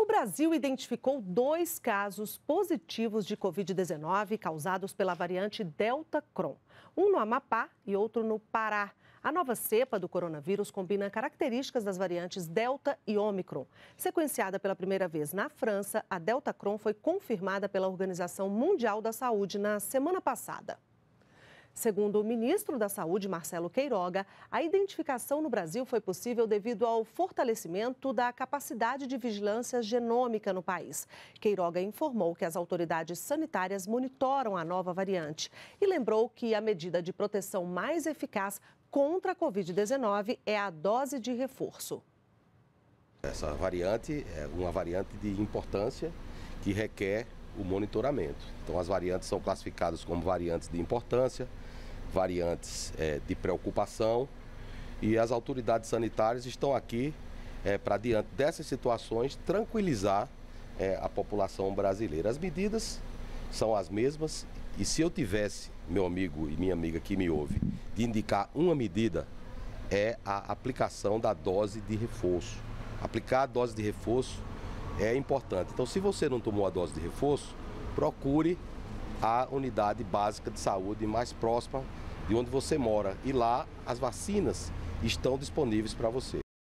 O Brasil identificou dois casos positivos de Covid-19 causados pela variante Delta Cron, um no Amapá e outro no Pará. A nova cepa do coronavírus combina características das variantes Delta e Omicron. Sequenciada pela primeira vez na França, a Delta Cron foi confirmada pela Organização Mundial da Saúde na semana passada. Segundo o ministro da Saúde, Marcelo Queiroga, a identificação no Brasil foi possível devido ao fortalecimento da capacidade de vigilância genômica no país. Queiroga informou que as autoridades sanitárias monitoram a nova variante e lembrou que a medida de proteção mais eficaz contra a Covid-19 é a dose de reforço. Essa variante é uma variante de importância que requer o monitoramento. Então, as variantes são classificadas como variantes de importância, variantes é, de preocupação e as autoridades sanitárias estão aqui é, para, diante dessas situações, tranquilizar é, a população brasileira. As medidas são as mesmas e se eu tivesse, meu amigo e minha amiga que me ouve, de indicar uma medida, é a aplicação da dose de reforço. Aplicar a dose de reforço é importante. Então, se você não tomou a dose de reforço, procure a unidade básica de saúde mais próxima de onde você mora. E lá as vacinas estão disponíveis para você.